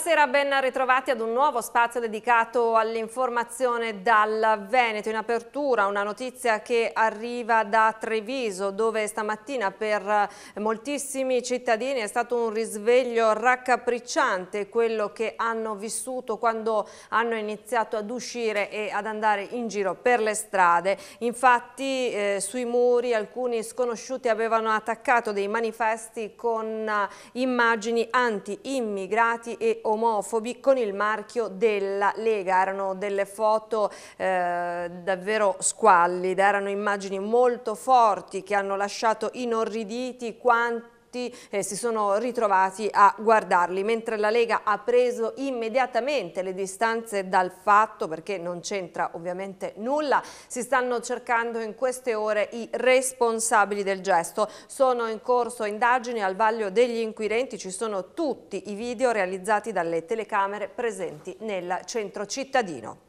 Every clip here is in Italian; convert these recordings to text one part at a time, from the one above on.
Buonasera, ben ritrovati ad un nuovo spazio dedicato all'informazione dal Veneto. In apertura una notizia che arriva da Treviso dove stamattina per moltissimi cittadini è stato un risveglio raccapricciante quello che hanno vissuto quando hanno iniziato ad uscire e ad andare in giro per le strade. Infatti eh, sui muri alcuni sconosciuti avevano attaccato dei manifesti con eh, immagini anti-immigrati e omofobi con il marchio della Lega. Erano delle foto eh, davvero squallide, erano immagini molto forti che hanno lasciato inorriditi quanti tutti eh, si sono ritrovati a guardarli, mentre la Lega ha preso immediatamente le distanze dal fatto, perché non c'entra ovviamente nulla, si stanno cercando in queste ore i responsabili del gesto. Sono in corso indagini al vaglio degli inquirenti, ci sono tutti i video realizzati dalle telecamere presenti nel centro cittadino.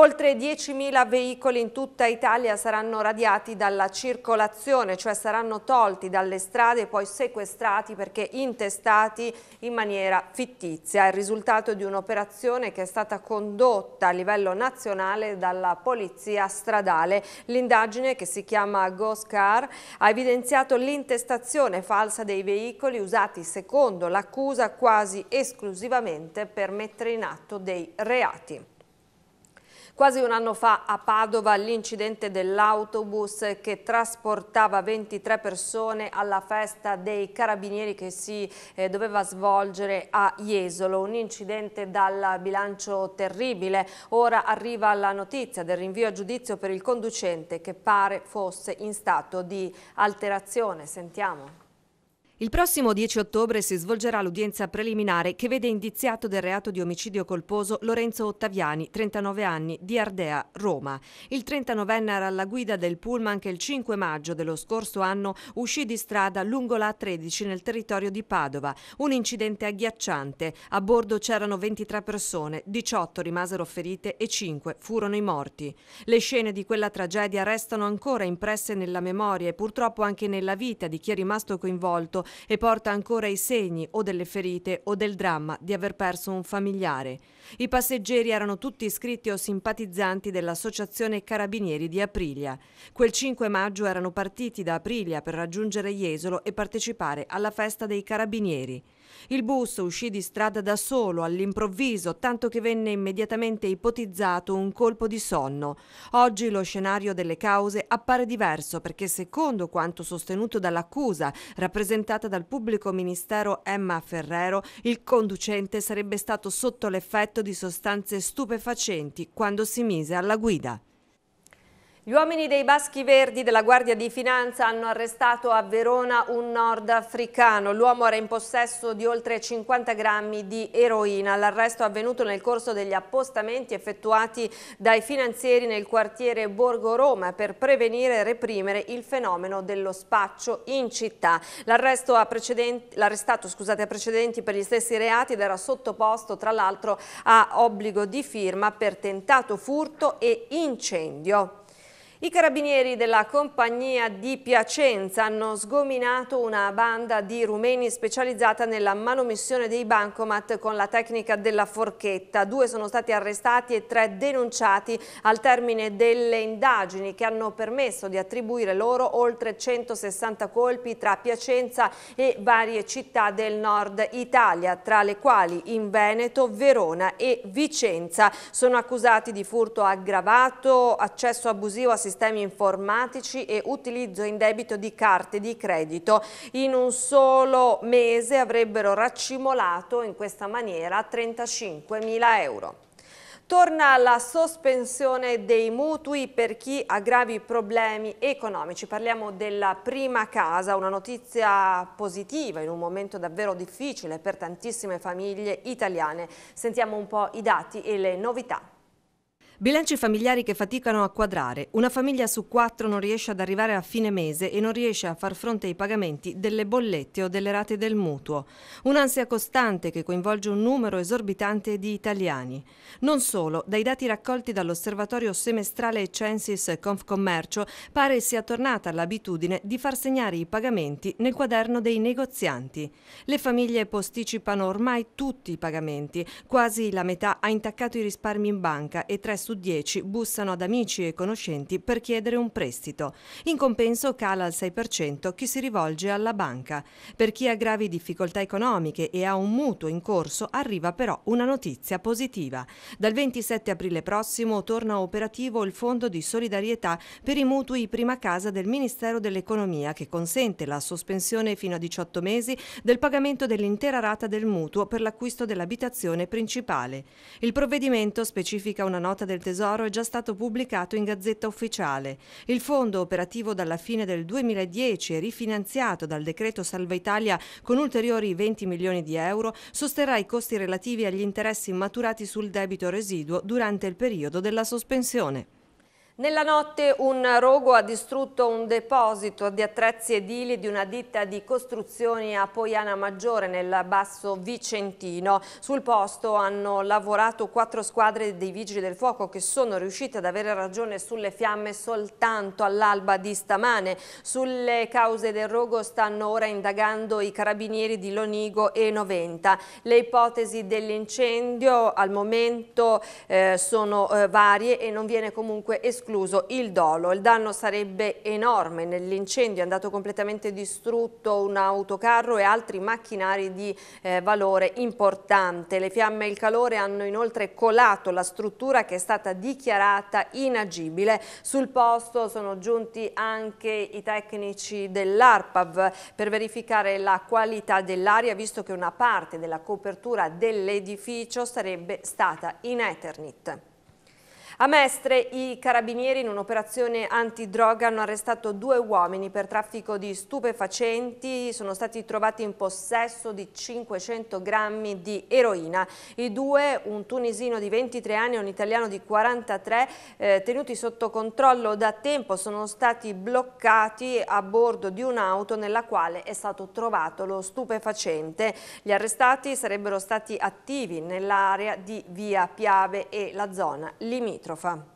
Oltre 10.000 veicoli in tutta Italia saranno radiati dalla circolazione, cioè saranno tolti dalle strade e poi sequestrati perché intestati in maniera fittizia. È il risultato di un'operazione che è stata condotta a livello nazionale dalla Polizia Stradale. L'indagine, che si chiama Ghost Car, ha evidenziato l'intestazione falsa dei veicoli usati secondo l'accusa quasi esclusivamente per mettere in atto dei reati. Quasi un anno fa a Padova l'incidente dell'autobus che trasportava 23 persone alla festa dei carabinieri che si eh, doveva svolgere a Jesolo. Un incidente dal bilancio terribile. Ora arriva la notizia del rinvio a giudizio per il conducente che pare fosse in stato di alterazione. Sentiamo. Il prossimo 10 ottobre si svolgerà l'udienza preliminare che vede indiziato del reato di omicidio colposo Lorenzo Ottaviani, 39 anni, di Ardea, Roma. Il 39enne era alla guida del pullman che il 5 maggio dello scorso anno uscì di strada lungo la A13 nel territorio di Padova. Un incidente agghiacciante. A bordo c'erano 23 persone, 18 rimasero ferite e 5 furono i morti. Le scene di quella tragedia restano ancora impresse nella memoria e purtroppo anche nella vita di chi è rimasto coinvolto e porta ancora i segni o delle ferite o del dramma di aver perso un familiare. I passeggeri erano tutti iscritti o simpatizzanti dell'Associazione Carabinieri di Aprilia. Quel 5 maggio erano partiti da Aprilia per raggiungere Jesolo e partecipare alla festa dei Carabinieri. Il bus uscì di strada da solo all'improvviso, tanto che venne immediatamente ipotizzato un colpo di sonno. Oggi lo scenario delle cause appare diverso perché secondo quanto sostenuto dall'accusa, rappresentata dal pubblico ministero Emma Ferrero, il conducente sarebbe stato sotto l'effetto di sostanze stupefacenti quando si mise alla guida. Gli uomini dei Baschi Verdi della Guardia di Finanza hanno arrestato a Verona un nordafricano. L'uomo era in possesso di oltre 50 grammi di eroina. L'arresto è avvenuto nel corso degli appostamenti effettuati dai finanzieri nel quartiere Borgo Roma per prevenire e reprimere il fenomeno dello spaccio in città. L'arrestato ha, scusate, precedenti per gli stessi reati ed era sottoposto tra l'altro a obbligo di firma per tentato furto e incendio. I carabinieri della compagnia di Piacenza hanno sgominato una banda di rumeni specializzata nella manomissione dei bancomat con la tecnica della forchetta. Due sono stati arrestati e tre denunciati al termine delle indagini che hanno permesso di attribuire loro oltre 160 colpi tra Piacenza e varie città del nord Italia, tra le quali in Veneto, Verona e Vicenza. Sono accusati di furto aggravato, accesso abusivo a sistemi informatici e utilizzo indebito di carte di credito. In un solo mese avrebbero raccimolato in questa maniera 35.000 euro. Torna la sospensione dei mutui per chi ha gravi problemi economici. Parliamo della prima casa, una notizia positiva in un momento davvero difficile per tantissime famiglie italiane. Sentiamo un po' i dati e le novità. Bilanci familiari che faticano a quadrare. Una famiglia su quattro non riesce ad arrivare a fine mese e non riesce a far fronte ai pagamenti delle bollette o delle rate del mutuo. Un'ansia costante che coinvolge un numero esorbitante di italiani. Non solo, dai dati raccolti dall'osservatorio semestrale Censis Confcommercio pare sia tornata l'abitudine di far segnare i pagamenti nel quaderno dei negozianti. Le famiglie posticipano ormai tutti i pagamenti, quasi la metà ha intaccato i risparmi in banca e tre su 10 bussano ad amici e conoscenti per chiedere un prestito. In compenso cala al 6% chi si rivolge alla banca. Per chi ha gravi difficoltà economiche e ha un mutuo in corso arriva però una notizia positiva. Dal 27 aprile prossimo torna operativo il Fondo di solidarietà per i mutui prima casa del Ministero dell'Economia che consente la sospensione fino a 18 mesi del pagamento dell'intera rata del mutuo per l'acquisto dell'abitazione principale. Il provvedimento specifica una nota del del Tesoro è già stato pubblicato in Gazzetta Ufficiale. Il fondo operativo dalla fine del 2010 e rifinanziato dal decreto Salva Italia con ulteriori 20 milioni di euro sosterrà i costi relativi agli interessi maturati sul debito residuo durante il periodo della sospensione. Nella notte un rogo ha distrutto un deposito di attrezzi edili di una ditta di costruzioni a Poiana Maggiore nel Basso Vicentino. Sul posto hanno lavorato quattro squadre dei Vigili del Fuoco che sono riuscite ad avere ragione sulle fiamme soltanto all'alba di stamane. Sulle cause del rogo stanno ora indagando i carabinieri di Lonigo e Noventa. Le ipotesi dell'incendio al momento eh, sono eh, varie e non viene comunque escluso escluso il dolo. Il danno sarebbe enorme. Nell'incendio è andato completamente distrutto un autocarro e altri macchinari di eh, valore importante. Le fiamme e il calore hanno inoltre colato la struttura che è stata dichiarata inagibile. Sul posto sono giunti anche i tecnici dell'ARPAV per verificare la qualità dell'aria, visto che una parte della copertura dell'edificio sarebbe stata in Eternit. A Mestre i carabinieri in un'operazione antidroga hanno arrestato due uomini per traffico di stupefacenti, sono stati trovati in possesso di 500 grammi di eroina. I due, un tunisino di 23 anni e un italiano di 43, eh, tenuti sotto controllo da tempo, sono stati bloccati a bordo di un'auto nella quale è stato trovato lo stupefacente. Gli arrestati sarebbero stati attivi nell'area di Via Piave e la zona limitrofa limitrofa.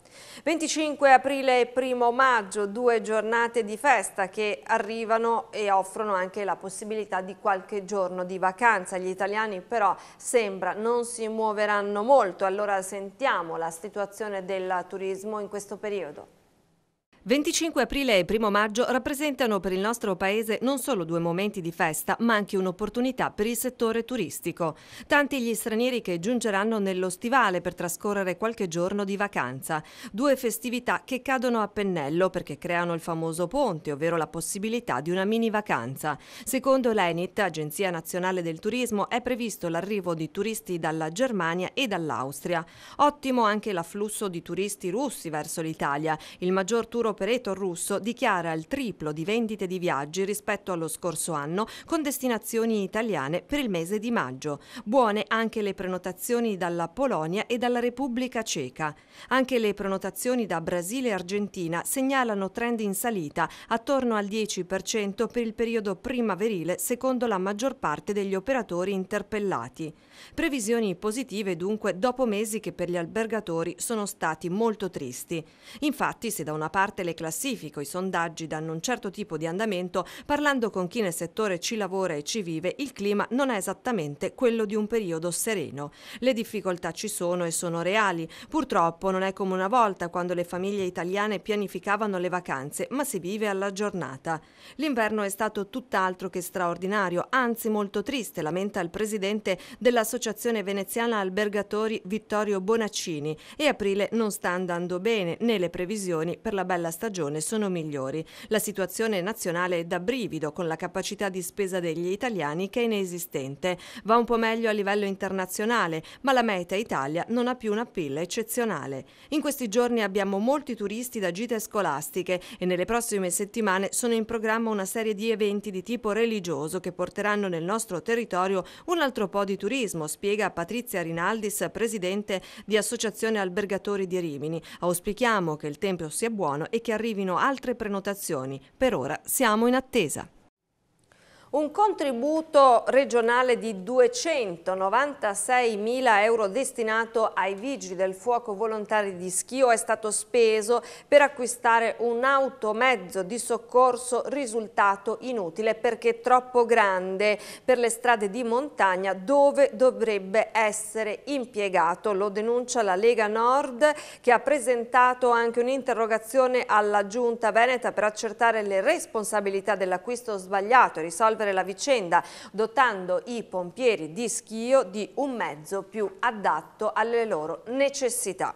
25 aprile e 1 maggio, due giornate di festa che arrivano e offrono anche la possibilità di qualche giorno di vacanza. Gli italiani però sembra non si muoveranno molto, allora sentiamo la situazione del turismo in questo periodo. 25 aprile e 1 maggio rappresentano per il nostro paese non solo due momenti di festa, ma anche un'opportunità per il settore turistico. Tanti gli stranieri che giungeranno nello stivale per trascorrere qualche giorno di vacanza. Due festività che cadono a pennello perché creano il famoso ponte, ovvero la possibilità di una mini vacanza. Secondo l'ENIT, Agenzia Nazionale del Turismo, è previsto l'arrivo di turisti dalla Germania e dall'Austria. Ottimo anche l'afflusso di turisti russi verso l'Italia. Il maggior turo operator russo dichiara il triplo di vendite di viaggi rispetto allo scorso anno con destinazioni italiane per il mese di maggio. Buone anche le prenotazioni dalla Polonia e dalla Repubblica Ceca. Anche le prenotazioni da Brasile e Argentina segnalano trend in salita attorno al 10% per il periodo primaverile secondo la maggior parte degli operatori interpellati. Previsioni positive dunque dopo mesi che per gli albergatori sono stati molto tristi. Infatti se da una parte parte le classifico, i sondaggi danno un certo tipo di andamento, parlando con chi nel settore ci lavora e ci vive, il clima non è esattamente quello di un periodo sereno. Le difficoltà ci sono e sono reali. Purtroppo non è come una volta quando le famiglie italiane pianificavano le vacanze, ma si vive alla giornata. L'inverno è stato tutt'altro che straordinario, anzi molto triste, lamenta il presidente dell'Associazione Veneziana Albergatori Vittorio Bonaccini e aprile non sta andando bene né le previsioni per la bella della stagione sono migliori. La situazione nazionale è da brivido con la capacità di spesa degli italiani che è inesistente. Va un po' meglio a livello internazionale, ma la meta Italia non ha più una pilla eccezionale. In questi giorni abbiamo molti turisti da gite scolastiche e nelle prossime settimane sono in programma una serie di eventi di tipo religioso che porteranno nel nostro territorio un altro po' di turismo, spiega Patrizia Rinaldis, presidente di Associazione Albergatori di Rimini. Auspichiamo che il tempo sia buono e che arrivino altre prenotazioni. Per ora siamo in attesa. Un contributo regionale di 296 mila euro destinato ai vigili del fuoco volontari di Schio è stato speso per acquistare un automezzo di soccorso risultato inutile perché troppo grande per le strade di montagna dove dovrebbe essere impiegato. Lo denuncia la Lega Nord che ha presentato anche un'interrogazione alla Giunta Veneta per accertare le responsabilità dell'acquisto sbagliato e risolvere risolvere la vicenda dotando i pompieri di Schio di un mezzo più adatto alle loro necessità.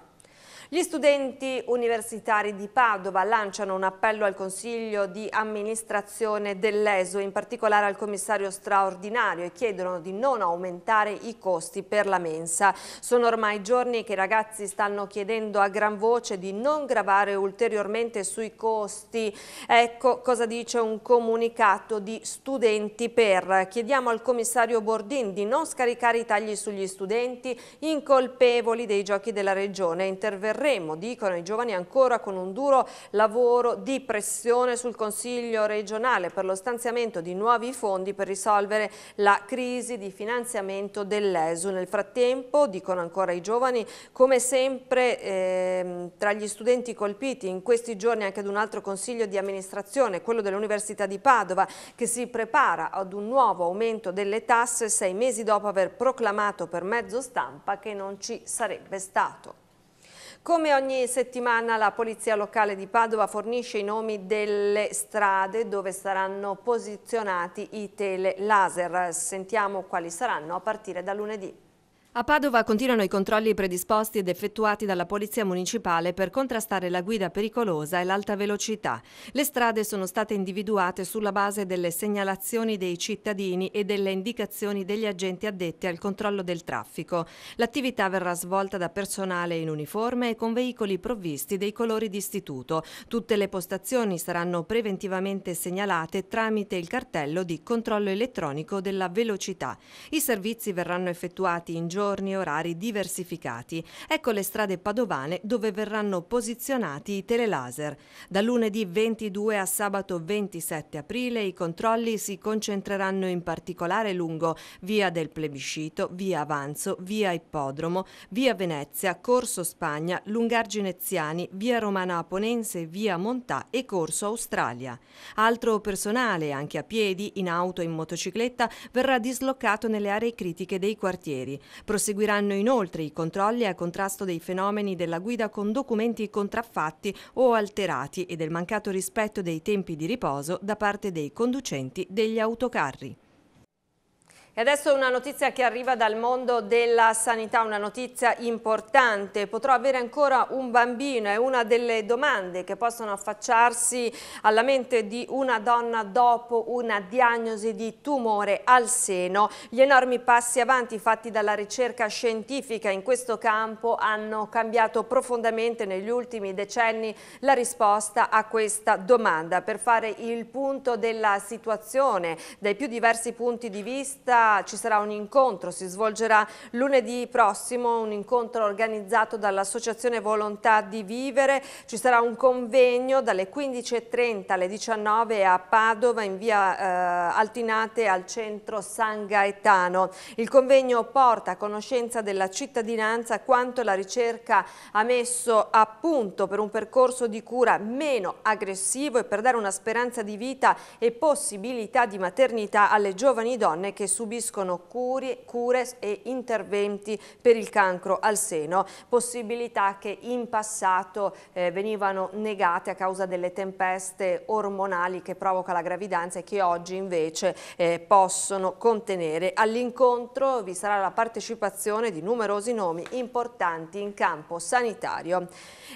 Gli studenti universitari di Padova lanciano un appello al Consiglio di amministrazione dell'ESO, in particolare al commissario straordinario, e chiedono di non aumentare i costi per la mensa. Sono ormai giorni che i ragazzi stanno chiedendo a gran voce di non gravare ulteriormente sui costi. Ecco cosa dice un comunicato di studenti per. Chiediamo al commissario Bordin di non scaricare i tagli sugli studenti incolpevoli dei giochi della regione. Interverrà Sanremo, dicono i giovani ancora con un duro lavoro di pressione sul Consiglio regionale per lo stanziamento di nuovi fondi per risolvere la crisi di finanziamento dell'ESU. Nel frattempo, dicono ancora i giovani, come sempre eh, tra gli studenti colpiti in questi giorni anche ad un altro consiglio di amministrazione, quello dell'Università di Padova, che si prepara ad un nuovo aumento delle tasse sei mesi dopo aver proclamato per mezzo stampa che non ci sarebbe stato. Come ogni settimana la Polizia Locale di Padova fornisce i nomi delle strade dove saranno posizionati i telelaser. Sentiamo quali saranno a partire da lunedì. A Padova continuano i controlli predisposti ed effettuati dalla Polizia Municipale per contrastare la guida pericolosa e l'alta velocità. Le strade sono state individuate sulla base delle segnalazioni dei cittadini e delle indicazioni degli agenti addetti al controllo del traffico. L'attività verrà svolta da personale in uniforme e con veicoli provvisti dei colori d'istituto. Tutte le postazioni saranno preventivamente segnalate tramite il cartello di controllo elettronico della velocità. I servizi verranno effettuati in giorno giorni e orari diversificati. Ecco le strade padovane dove verranno posizionati i telelaser. Da lunedì 22 a sabato 27 aprile i controlli si concentreranno in particolare lungo via del Plebiscito, via Avanzo, via Ippodromo, via Venezia, Corso Spagna, Lungargineziani, via Romana Aponense, via Montà e Corso Australia. Altro personale, anche a piedi, in auto e in motocicletta, verrà dislocato nelle aree critiche dei quartieri. Proseguiranno inoltre i controlli a contrasto dei fenomeni della guida con documenti contraffatti o alterati e del mancato rispetto dei tempi di riposo da parte dei conducenti degli autocarri. E adesso una notizia che arriva dal mondo della sanità, una notizia importante. Potrò avere ancora un bambino? È una delle domande che possono affacciarsi alla mente di una donna dopo una diagnosi di tumore al seno. Gli enormi passi avanti fatti dalla ricerca scientifica in questo campo hanno cambiato profondamente negli ultimi decenni la risposta a questa domanda. Per fare il punto della situazione dai più diversi punti di vista ci sarà un incontro, si svolgerà lunedì prossimo, un incontro organizzato dall'Associazione Volontà di Vivere, ci sarà un convegno dalle 15.30 alle 19 a Padova in via eh, Altinate al centro San Gaetano. Il convegno porta a conoscenza della cittadinanza quanto la ricerca ha messo a punto per un percorso di cura meno aggressivo e per dare una speranza di vita e possibilità di maternità alle giovani donne che subiscono subiscono cure, cure e interventi per il cancro al seno, possibilità che in passato eh, venivano negate a causa delle tempeste ormonali che provoca la gravidanza e che oggi invece eh, possono contenere. All'incontro vi sarà la partecipazione di numerosi nomi importanti in campo sanitario.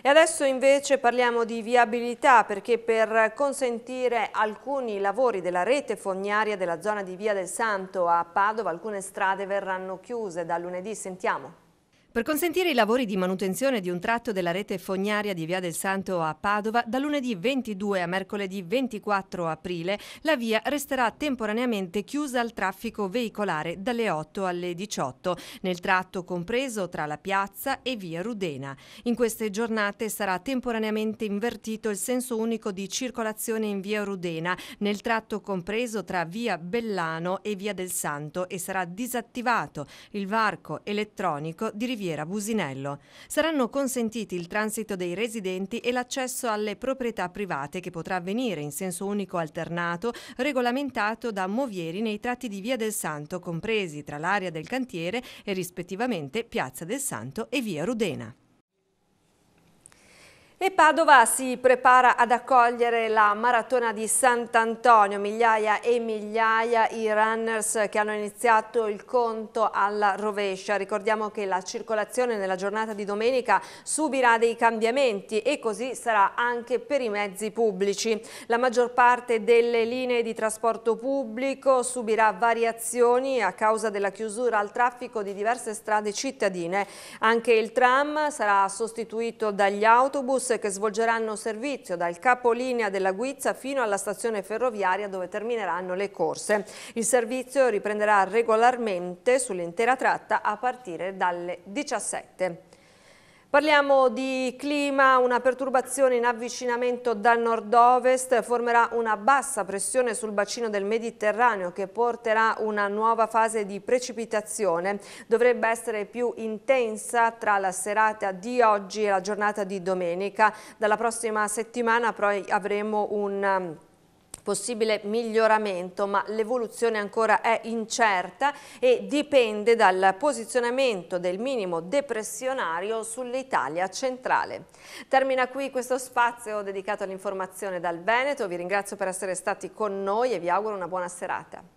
E adesso invece parliamo di viabilità perché per consentire alcuni lavori della rete fognaria della zona di Via del Santo a Padova alcune strade verranno chiuse da lunedì, sentiamo. Per consentire i lavori di manutenzione di un tratto della rete fognaria di Via del Santo a Padova, da lunedì 22 a mercoledì 24 aprile la via resterà temporaneamente chiusa al traffico veicolare dalle 8 alle 18, nel tratto compreso tra la piazza e Via Rudena. In queste giornate sarà temporaneamente invertito il senso unico di circolazione in Via Rudena, nel tratto compreso tra Via Bellano e Via del Santo e sarà disattivato il varco elettronico di riviera Fiera Businello. Saranno consentiti il transito dei residenti e l'accesso alle proprietà private che potrà avvenire in senso unico alternato, regolamentato da movieri nei tratti di Via del Santo, compresi tra l'area del cantiere e rispettivamente Piazza del Santo e Via Rudena. E Padova si prepara ad accogliere la maratona di Sant'Antonio, migliaia e migliaia i runners che hanno iniziato il conto alla rovescia. Ricordiamo che la circolazione nella giornata di domenica subirà dei cambiamenti e così sarà anche per i mezzi pubblici. La maggior parte delle linee di trasporto pubblico subirà variazioni a causa della chiusura al traffico di diverse strade cittadine. Anche il tram sarà sostituito dagli autobus che svolgeranno servizio dal capolinea della Guizza fino alla stazione ferroviaria dove termineranno le corse. Il servizio riprenderà regolarmente sull'intera tratta a partire dalle 17. Parliamo di clima, una perturbazione in avvicinamento da nord-ovest formerà una bassa pressione sul bacino del Mediterraneo che porterà una nuova fase di precipitazione. Dovrebbe essere più intensa tra la serata di oggi e la giornata di domenica. Dalla prossima settimana poi avremo un possibile miglioramento, ma l'evoluzione ancora è incerta e dipende dal posizionamento del minimo depressionario sull'Italia centrale. Termina qui questo spazio dedicato all'informazione dal Veneto, vi ringrazio per essere stati con noi e vi auguro una buona serata.